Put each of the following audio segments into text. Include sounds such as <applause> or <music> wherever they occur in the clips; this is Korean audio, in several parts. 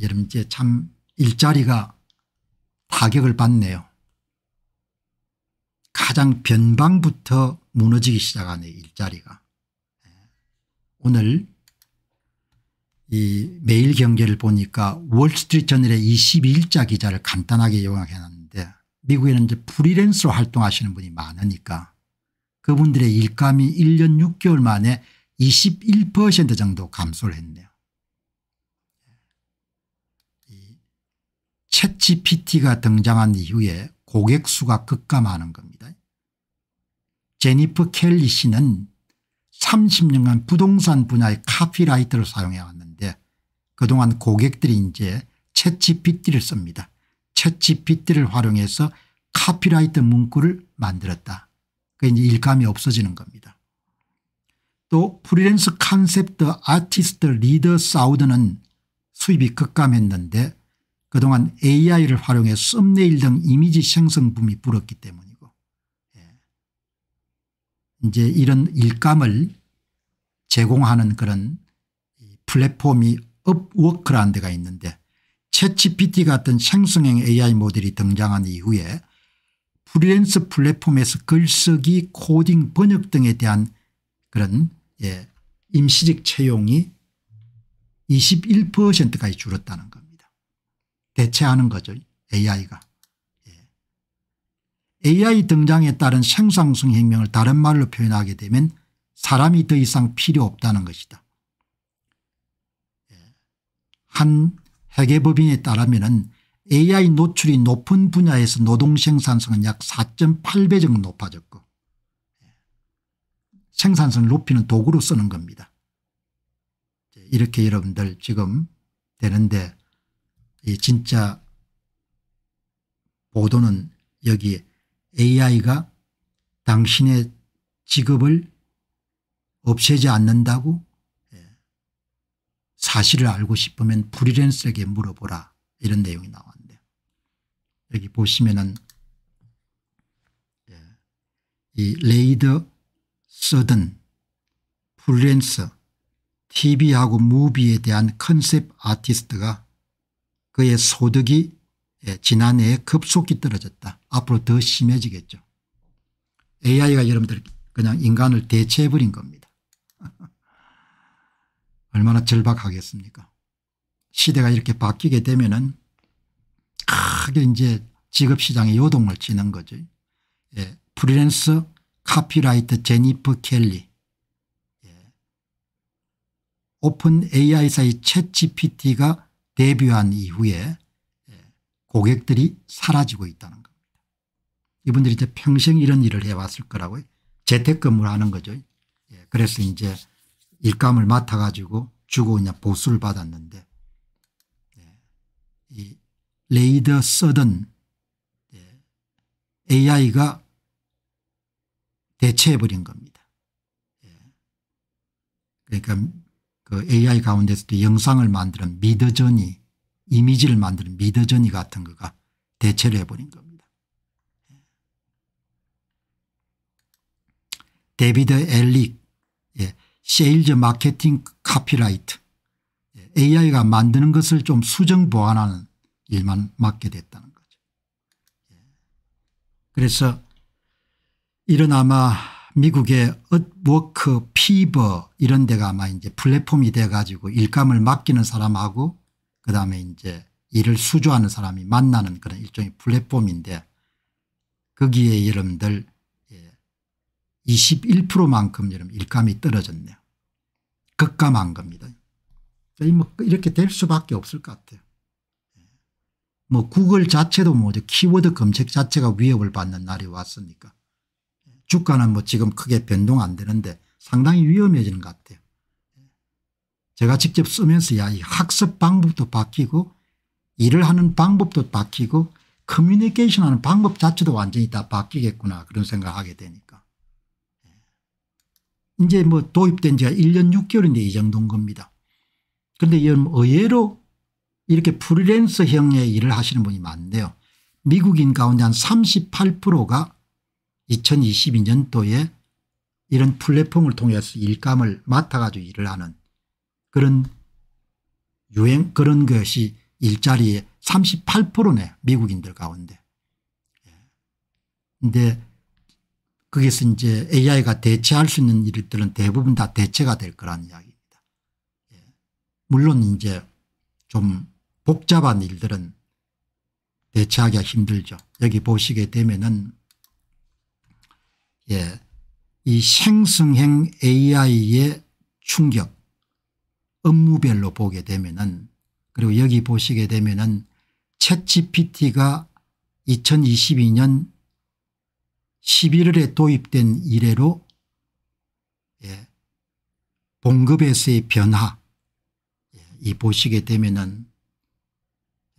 여러분 이제 참 일자리가 타격을 받네요. 가장 변방부터 무너지기 시작하네 일자리가. 오늘 이 매일경제를 보니까 월스트리트저널의 22일자 기자를 간단하게 요약해놨는데 미국에는 이제 프리랜서로 활동하시는 분이 많으니까 그분들의 일감이 1년 6개월 만에 21% 정도 감소를 했네요. 챗치 p t 가 등장한 이후에 고객 수가 급감하는 겁니다. 제니프 켈리 씨는 30년간 부동산 분야의 카피라이터를 사용해 왔는데 그동안 고객들이 이제 챗치 p t 를 씁니다. 챗치 p t 를 활용해서 카피라이터 문구를 만들었다. 그게 이제 일감이 없어지는 겁니다. 또프리랜서 컨셉트 아티스트 리더 사우드는 수입이 급감했는데 그동안 AI를 활용해 썸네일 등 이미지 생성 붐이 불었기 때문이고 예. 이제 이런 일감을 제공하는 그런 플랫폼이 업워크라는 데가 있는데 챗GPT 같은 생성형 AI 모델이 등장한 이후에 프리랜서 플랫폼에서 글쓰기 코딩 번역 등에 대한 그런 예, 임시직 채용이 21%까지 줄었다는 겁니다. 대체하는 거죠 AI가. 예. AI 등장에 따른 생산성 혁명을 다른 말로 표현하게 되면 사람이 더 이상 필요 없다는 것이다. 예. 한 회계법인에 따르면 AI 노출이 높은 분야에서 노동 생산성은 약 4.8배 정도 높아졌고 예. 생산성을 높이는 도구로 쓰는 겁니다. 이렇게 여러분들 지금 되는데 이 진짜 보도는 여기에 AI가 당신의 직업을 없애지 않는다고 예, 사실을 알고 싶으면 프리랜서에게 물어보라 이런 내용이 나왔는데 여기 보시면은 예, 이 레이더 서든 프리랜서 TV하고 무비에 대한 컨셉 아티스트가 그의 소득이 예, 지난해에 급속히 떨어졌다. 앞으로 더 심해지겠죠. AI가 여러분들 그냥 인간을 대체해버린 겁니다. <laughs> 얼마나 절박하겠습니까. 시대가 이렇게 바뀌게 되면은 크게 이제 직업시장에 요동을 치는 거죠. 예. 프리랜서 카피라이트 제니퍼 켈리 예. 오픈 AI사의 챗 GPT가 데뷔한 이후에 예, 고객들이 사라지고 있다는 겁니다. 이분들이 이제 평생 이런 일을 해왔을 거라고 재택근무를 하는 거죠. 예, 그래서 이제 일감을 맡아가지고 주고 그냥 보수를 받았는데 예, 이 레이더 서든 AI가 대체해버린 겁니다. 그러니까 그 AI 가운데서도 영상을 만드는 미더저니 이미지를 만드는 미더저니 같은 거가 대체를 해버린 겁니다. 데비드 엘릭 예. 세일즈 마케팅 카피라이트 예, AI가 만드는 것을 좀 수정 보완하는 일만 맡게 됐다는 거죠. 예. 그래서 이런 아마 미국의 워크 피버 이런 데가 아마 이제 플랫폼이 돼 가지고 일감을 맡기는 사람하고 그다음에 이제 일을 수주하는 사람이 만나는 그런 일종의 플랫폼인데 거기에 여러분들 21%만큼 여러분 일감이 떨어졌네요. 극감한 겁니다. 뭐 이렇게 될 수밖에 없을 것 같아요. 예. 뭐 구글 자체도 뭐 키워드 검색 자체가 위협을 받는 날이 왔으니까 예, 주가는 뭐 지금 크게 변동 안 되는데 상당히 위험해지는 것 같아요. 제가 직접 쓰면서 야, 이 학습 방법도 바뀌고 일을 하는 방법도 바뀌고 커뮤니케이션 하는 방법 자체도 완전히 다 바뀌겠구나 그런 생각하게 되니까. 예. 이제 뭐 도입된 지가 1년 6개월인데 이 정도인 겁니다. 그런데 여러분 의외로 이렇게 프리랜서형의 일을 하시는 분이 많네요. 미국인 가운데 한 38%가 2022년도에 이런 플랫폼을 통해서 일감을 맡아가지고 일을 하는 그런 유행 그런 것이 일자리의 38%네 미국인들 가운데. 예. 근데 거기서 이제 AI가 대체할 수 있는 일들은 대부분 다 대체가 될거라는 이야기입니다. 예. 물론 이제 좀 복잡한 일들은 대체하기가 힘들죠. 여기 보시게 되면은 예, 이 생성형 AI의 충격 업무별로 보게 되면은 그리고 여기 보시게 되면은 챗GPT가 2022년 11월에 도입된 이래로 예, 봉급에서의 변화 예, 이 보시게 되면은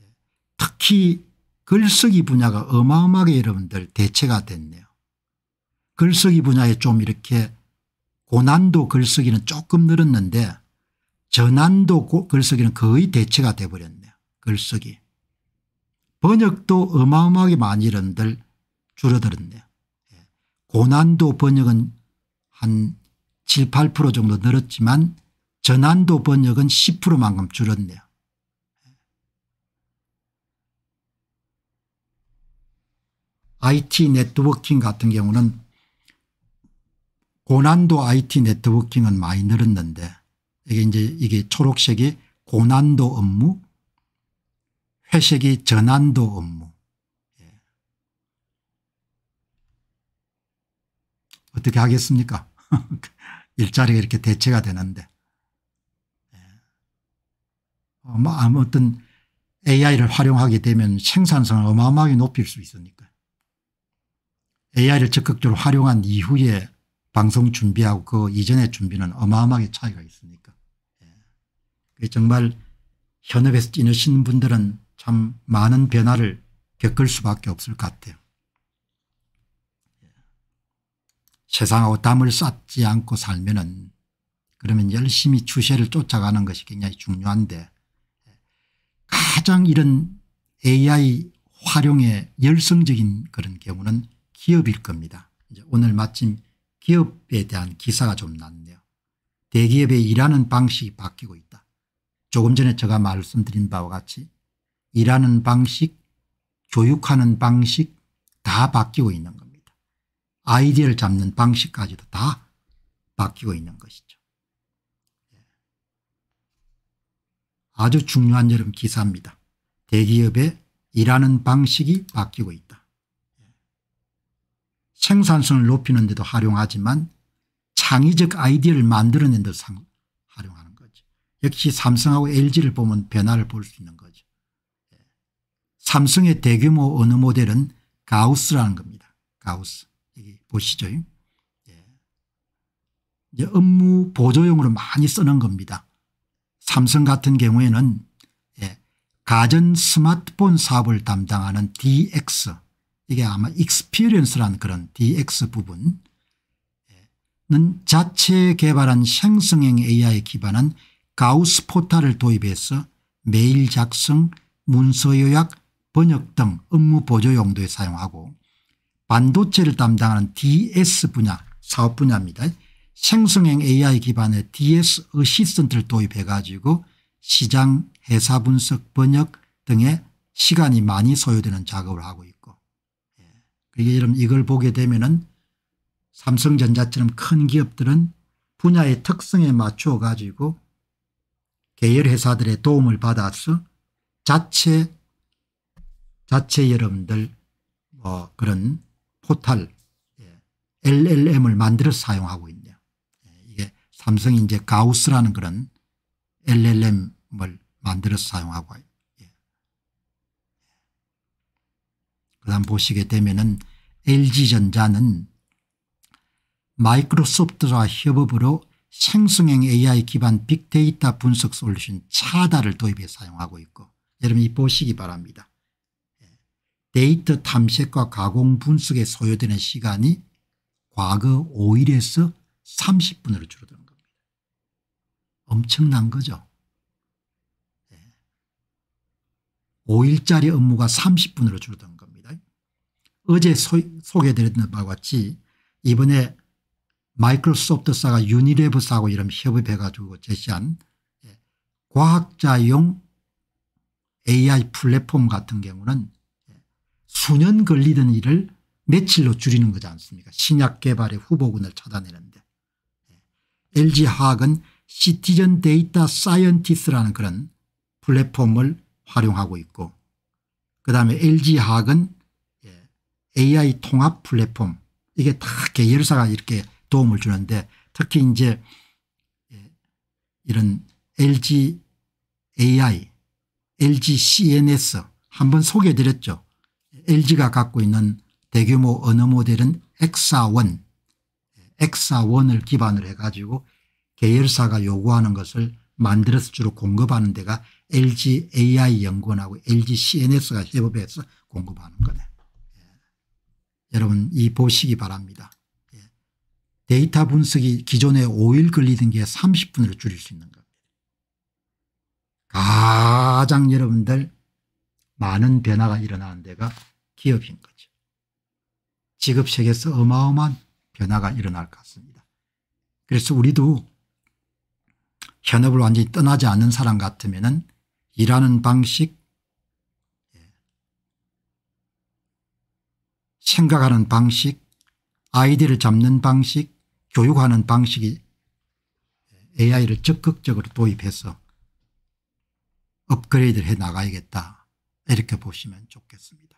예, 특히 글쓰기 분야가 어마어마하게 여러분들 대체가 됐네요. 글쓰기 분야에 좀 이렇게 고난도 글쓰기는 조금 늘었는데 저난도 글쓰기는 거의 대체가 돼버렸네요. 글쓰기. 번역도 어마어마하게 많이 이런들 줄어들었네요. 예. 고난도 번역은 한 7, 8% 정도 늘었지만 전환도 번역은 10%만큼 줄었네요. IT 예. 네트워킹 같은 경우는 고난도 IT 네트워킹은 많이 늘었는데 이게 이제 이게 초록색이 고난도 업무 회색이 전환도 업무 예. 어떻게 하겠습니까 <laughs> 일자리가 이렇게 대체가 되는데 예. 어, 뭐 아무튼 AI를 활용하게 되면 생산성을 어마어마하게 높일 수 있으니까 AI를 적극적으로 활용한 이후에 방송 준비하고 그 이전의 준비는 어마어마하게 차이가 있으니까. 예. 정말 현업에서 지내신 분들은 참 많은 변화를 겪을 수밖에 없을 것 같아요. 예. 세상하고 담을 쌓지 않고 살면은 그러면 열심히 추세를 쫓아가는 것이 굉장히 중요한데 예. 가장 이런 AI 활용에 열성적인 그런 경우는 기업일 겁니다. 오늘 마침 기업에 대한 기사가 좀 났네요. 대기업의 일하는 방식이 바뀌고 있다. 조금 전에 제가 말씀드린 바와 같이 일하는 방식 교육하는 방식 다 바뀌고 있는 겁니다. 아이디어를 잡는 방식까지도 다 바뀌고 있는 것이죠. 예. 아주 중요한 여름 기사입니다. 대기업의 일하는 방식이 바뀌고 있다. 생산성을 높이는 데도 활용하지만 창의적 아이디어를 만들어낸 데도 활용하는 거죠. 역시 삼성하고 LG를 보면 변화를 볼 수 있는 거죠. 예. 삼성의 대규모 언어 모델은 가우스라는 겁니다. 가우스. 여기 보시죠. 예. 이제 업무 보조용으로 많이 쓰는 겁니다. 삼성 같은 경우에는 예, 가전 스마트폰 사업을 담당하는 DX 이게 아마 익스피리언스란 그런 DX 부분 는 자체 개발한 생성형 AI에 기반한 가우스 포탈을 도입해서 메일 작성, 문서 요약, 번역 등 업무 보조 용도에 사용하고 반도체를 담당하는 DS 분야 사업 분야입니다. 생성형 AI 기반의 DS 어시스턴트를 도입해 가지고 시장, 회사 분석, 번역 등의 시간이 많이 소요되는 작업을 하고 있고 그러니까 이걸 보게 되면은 삼성전자처럼 큰 기업들은 분야의 특성에 맞추어 가지고 계열 회사들의 도움을 받아서 자체 자체 여러분들 뭐 그런 포탈 LLM을 예, 만들어 사용하고 있네요. 예, 이게 삼성이 이제 가우스라는 그런 LLM을 만들어 사용하고 그다음 보시게 되면은 LG전자는 마이크로소프트와 협업으로 생성형 AI 기반 빅데이터 분석 솔루션 차다를 도입해 사용하고 있고 여러분 이 보시기 바랍니다. 예. 데이터 탐색과 가공 분석에 소요되는 시간이 과거 5일에서 30분으로 줄어드는 겁니다. 엄청난 거죠. 5일짜리 예. 업무가 30분으로 줄어든 어제 소, 개드렸던 바와 같이 이번에 마이크로소프트사가 유니레브사하고 이런 협업해가지고 제시한 예, 과학자용 AI 플랫폼 같은 경우는 예, 수년 걸리던 일을 며칠로 줄이는 거지 않습니까 신약 개발의 후보군을 찾아내는데 LG화학은 예, 시티즌 데이터 사이언티스라는 그런 플랫폼을 활용하고 있고 그다음에 LG화학은 AI 통합 플랫폼 이게 다 계열사가 이렇게 도움을 주는데 특히 이제 예, 이런 LG AI, LG CNS 한번 소개해 드렸죠. LG가 갖고 있는 대규모 언어 모델은 엑사원, 예, 엑사원을 기반으로 해가지고 계열사가 요구하는 것을 만들어서 주로 공급하는 데가 LG AI 연구원하고 LG CNS가 협업해서 공급하는 거다. 여러분 이 보시기 바랍니다. 예. 데이터 분석이 기존에 5일 걸리던 게 30분으로 줄일 수 있는 겁니다. 가장 여러분들 많은 변화가 일어나는 데가 기업인 거죠. 직업세계에서 어마어마한 변화가 일어날 것 같습니다. 그래서 우리도 현업을 완전히 떠나지 않는 사람 같으면 일하는 방식 생각하는 방식 아이디를 잡는 방식 교육하는 방식이 AI를 적극적으로 도입해서 업그레이드를 해 나가야겠다 이렇게 보시면 좋겠습니다.